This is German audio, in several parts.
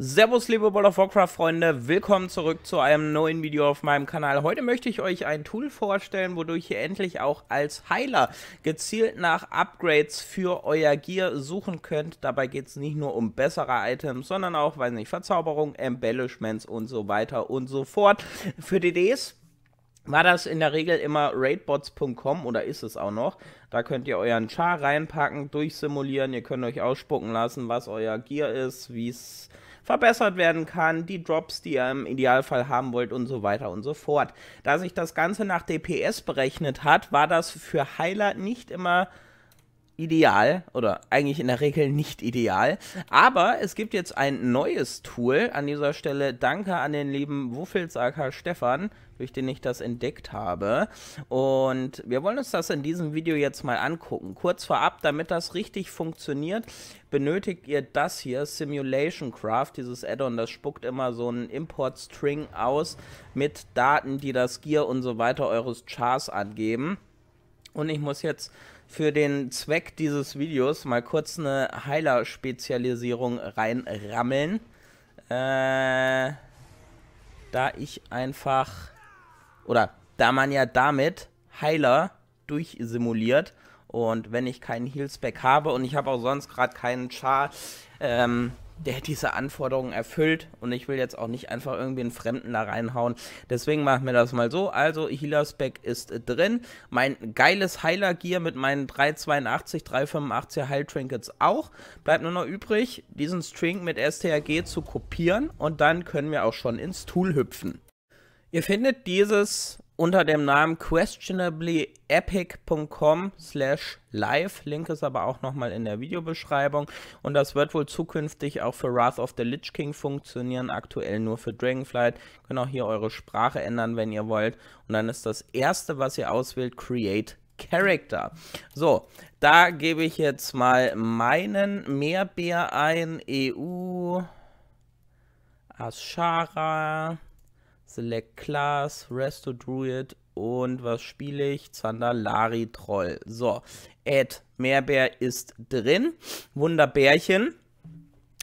Servus, liebe World of Warcraft-Freunde, willkommen zurück zu einem neuen Video auf meinem Kanal. Heute möchte ich euch ein Tool vorstellen, wodurch ihr endlich auch als Heiler gezielt nach Upgrades für euer Gear suchen könnt. Dabei geht es nicht nur um bessere Items, sondern auch, weiß nicht, Verzauberung, Embellishments und so weiter und so fort. Für DDs war das in der Regel immer raidbots.com oder ist es auch noch. Da könnt ihr euren Char reinpacken, durchsimulieren, ihr könnt euch ausspucken lassen, was euer Gear ist, wie es verbessert werden kann, die Drops, die ihr im Idealfall haben wollt und so weiter und so fort. Da sich das Ganze nach DPS berechnet hat, war das für Heiler nicht immer ideal oder eigentlich in der Regel nicht ideal. Aber es gibt jetzt ein neues Tool. An dieser Stelle danke an den lieben Wuffelsacker Stefan, durch den ich das entdeckt habe. Und wir wollen uns das in diesem Video jetzt mal angucken. Kurz vorab, damit das richtig funktioniert, benötigt ihr das hier, Simulation Craft, dieses Add-on, das spuckt immer so einen Import-String aus mit Daten, die das Gear und so weiter eures Chars angeben. Und ich muss jetzt für den Zweck dieses Videos mal kurz eine Heiler-Spezialisierung reinrammeln. Äh, da ich einfach, oder da man ja damit Heiler durchsimuliert und wenn ich keinen Heal-Spec habe und ich habe auch sonst gerade keinen Char, ähm, der diese Anforderungen erfüllt und ich will jetzt auch nicht einfach irgendwie einen Fremden da reinhauen. Deswegen machen wir das mal so. Also Healer Spec ist drin. Mein geiles Heiler Gear mit meinen 382, 385er Heil Trinkets auch. Bleibt nur noch übrig, diesen String mit STRG zu kopieren und dann können wir auch schon ins Tool hüpfen. Ihr findet dieses unter dem Namen questionably.epic.com slash live. Link ist aber auch nochmal in der Videobeschreibung. Und das wird wohl zukünftig auch für Wrath of the Lich King funktionieren. Aktuell nur für Dragonflight. Könnt auch hier eure Sprache ändern, wenn ihr wollt. Und dann ist das erste, was ihr auswählt, Create Character. So, da gebe ich jetzt mal meinen Meerbär ein. EU. Ashara. Select Class, Resto Druid und was spiele ich? Zandalari Troll. So, Add Meerbär ist drin. Wunderbärchen.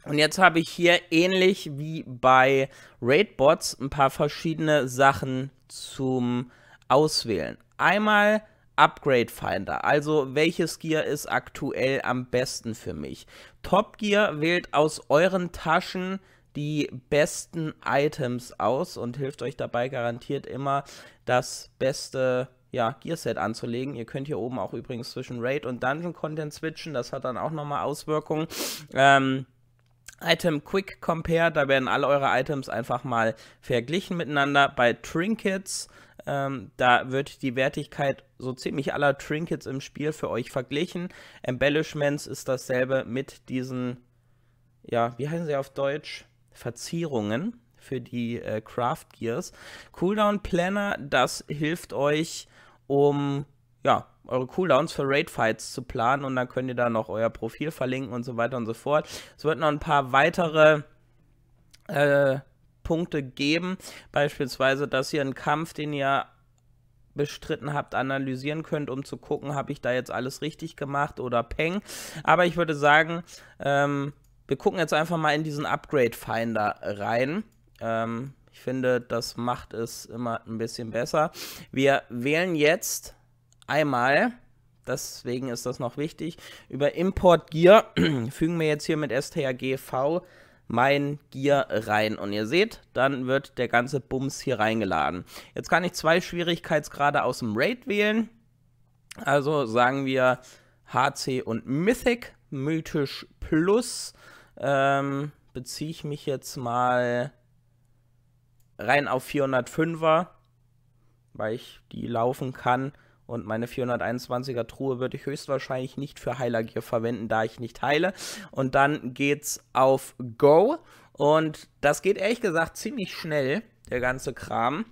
Und jetzt habe ich hier ähnlich wie bei Raidbots ein paar verschiedene Sachen zum Auswählen. Einmal Upgrade Finder, also welches Gear ist aktuell am besten für mich. Top Gear wählt aus euren Taschen die besten Items aus und hilft euch dabei garantiert immer das beste ja, Gearset anzulegen. Ihr könnt hier oben auch übrigens zwischen Raid und Dungeon Content switchen, das hat dann auch nochmal Auswirkungen. Ähm, Item Quick Compare, da werden alle eure Items einfach mal verglichen miteinander. Bei Trinkets, ähm, da wird die Wertigkeit so ziemlich aller Trinkets im Spiel für euch verglichen. Embellishments ist dasselbe mit diesen, ja, wie heißen sie auf Deutsch? Verzierungen für die äh, Craft Gears. Cooldown Planner, das hilft euch, um ja, eure Cooldowns für Raid-Fights zu planen und dann könnt ihr da noch euer Profil verlinken und so weiter und so fort. Es wird noch ein paar weitere äh, Punkte geben, beispielsweise, dass ihr einen Kampf, den ihr bestritten habt, analysieren könnt, um zu gucken, habe ich da jetzt alles richtig gemacht oder Peng. Aber ich würde sagen, ähm, wir gucken jetzt einfach mal in diesen Upgrade Finder rein. Ähm, ich finde, das macht es immer ein bisschen besser. Wir wählen jetzt einmal, deswegen ist das noch wichtig, über Import Gear fügen wir jetzt hier mit strgv mein Gear rein. Und ihr seht, dann wird der ganze Bums hier reingeladen. Jetzt kann ich zwei Schwierigkeitsgrade aus dem Raid wählen. Also sagen wir HC und Mythic, Mythisch Plus ähm, beziehe ich mich jetzt mal rein auf 405er, weil ich die laufen kann. Und meine 421er Truhe würde ich höchstwahrscheinlich nicht für Heilergier verwenden, da ich nicht heile. Und dann geht's auf Go. Und das geht ehrlich gesagt ziemlich schnell, der ganze Kram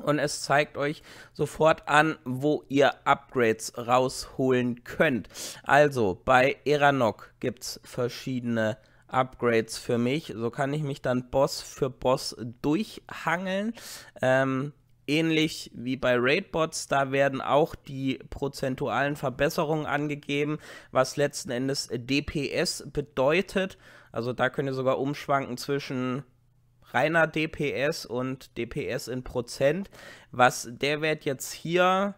und es zeigt euch sofort an, wo ihr Upgrades rausholen könnt. Also bei Eranok gibt es verschiedene Upgrades für mich. So kann ich mich dann Boss für Boss durchhangeln. Ähm, ähnlich wie bei Raidbots, da werden auch die prozentualen Verbesserungen angegeben, was letzten Endes DPS bedeutet. Also da könnt ihr sogar umschwanken zwischen reiner DPS und DPS in Prozent. Was der Wert jetzt hier,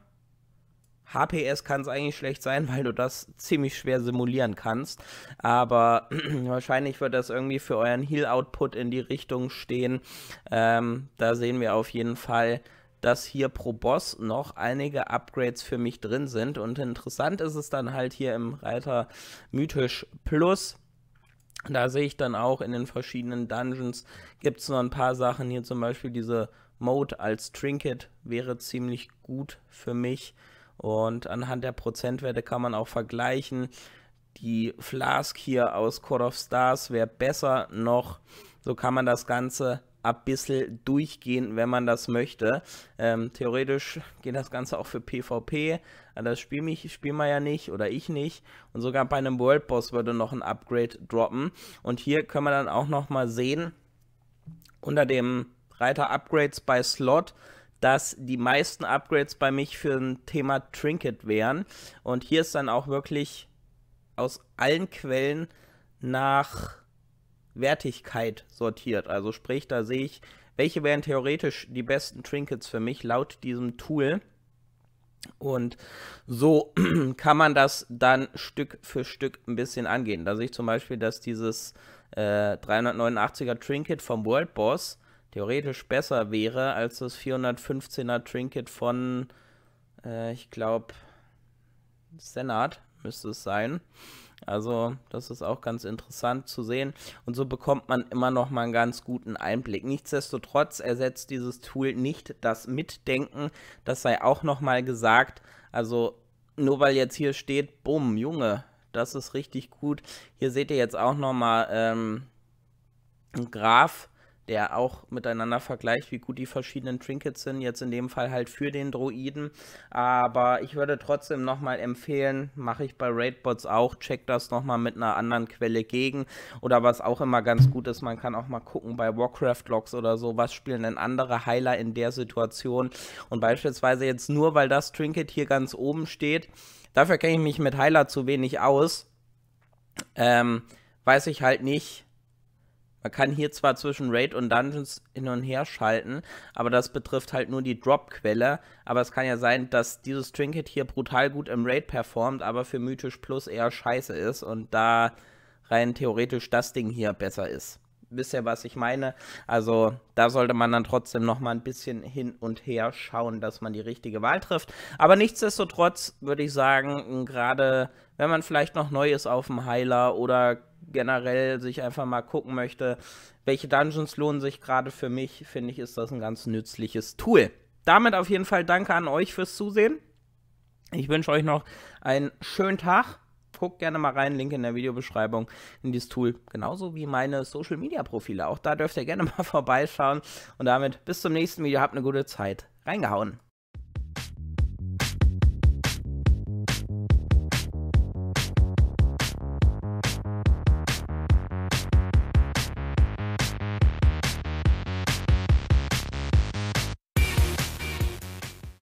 HPS kann es eigentlich schlecht sein, weil du das ziemlich schwer simulieren kannst. Aber wahrscheinlich wird das irgendwie für euren Heal-Output in die Richtung stehen. Ähm, da sehen wir auf jeden Fall dass hier pro Boss noch einige Upgrades für mich drin sind. Und interessant ist es dann halt hier im Reiter Mythisch Plus, da sehe ich dann auch in den verschiedenen Dungeons gibt es noch ein paar Sachen. Hier zum Beispiel diese Mode als Trinket wäre ziemlich gut für mich. Und anhand der Prozentwerte kann man auch vergleichen. Die Flask hier aus Code of Stars wäre besser noch. So kann man das Ganze ein bisschen durchgehen, wenn man das möchte. Ähm, theoretisch geht das Ganze auch für PvP. Das spielen wir spiel ja nicht oder ich nicht. Und sogar bei einem World Boss würde noch ein Upgrade droppen. Und hier können wir dann auch nochmal sehen, unter dem Reiter Upgrades bei Slot, dass die meisten Upgrades bei mich für ein Thema Trinket wären. Und hier ist dann auch wirklich aus allen Quellen nach Wertigkeit sortiert. Also sprich, da sehe ich, welche wären theoretisch die besten Trinkets für mich laut diesem Tool. Und so kann man das dann Stück für Stück ein bisschen angehen. Da sehe ich zum Beispiel, dass dieses äh, 389er Trinket vom World Boss theoretisch besser wäre als das 415er Trinket von, äh, ich glaube, Senat müsste es sein. Also das ist auch ganz interessant zu sehen und so bekommt man immer noch mal einen ganz guten Einblick. Nichtsdestotrotz ersetzt dieses Tool nicht das Mitdenken, das sei auch noch mal gesagt. Also nur weil jetzt hier steht, bumm, Junge, das ist richtig gut. Hier seht ihr jetzt auch noch mal ähm, einen Graph der auch miteinander vergleicht, wie gut die verschiedenen Trinkets sind. Jetzt in dem Fall halt für den Droiden. Aber ich würde trotzdem nochmal empfehlen, mache ich bei Raidbots auch, check das nochmal mit einer anderen Quelle gegen. Oder was auch immer ganz gut ist, man kann auch mal gucken bei Warcraft-Logs oder so, was spielen denn andere Heiler in der Situation. Und beispielsweise jetzt nur, weil das Trinket hier ganz oben steht, dafür kenne ich mich mit Heiler zu wenig aus. Ähm, weiß ich halt nicht, man kann hier zwar zwischen Raid und Dungeons hin und her schalten, aber das betrifft halt nur die Drop-Quelle. Aber es kann ja sein, dass dieses Trinket hier brutal gut im Raid performt, aber für Mythisch Plus eher scheiße ist und da rein theoretisch das Ding hier besser ist. Wisst ihr, was ich meine? Also da sollte man dann trotzdem nochmal ein bisschen hin und her schauen, dass man die richtige Wahl trifft. Aber nichtsdestotrotz würde ich sagen, gerade wenn man vielleicht noch neu ist auf dem Heiler oder generell sich einfach mal gucken möchte, welche Dungeons lohnen sich gerade für mich, finde ich, ist das ein ganz nützliches Tool. Damit auf jeden Fall danke an euch fürs Zusehen. Ich wünsche euch noch einen schönen Tag. Guckt gerne mal rein, Link in der Videobeschreibung in dieses Tool, genauso wie meine Social Media Profile. Auch da dürft ihr gerne mal vorbeischauen. Und damit bis zum nächsten Video. Habt eine gute Zeit. Reingehauen.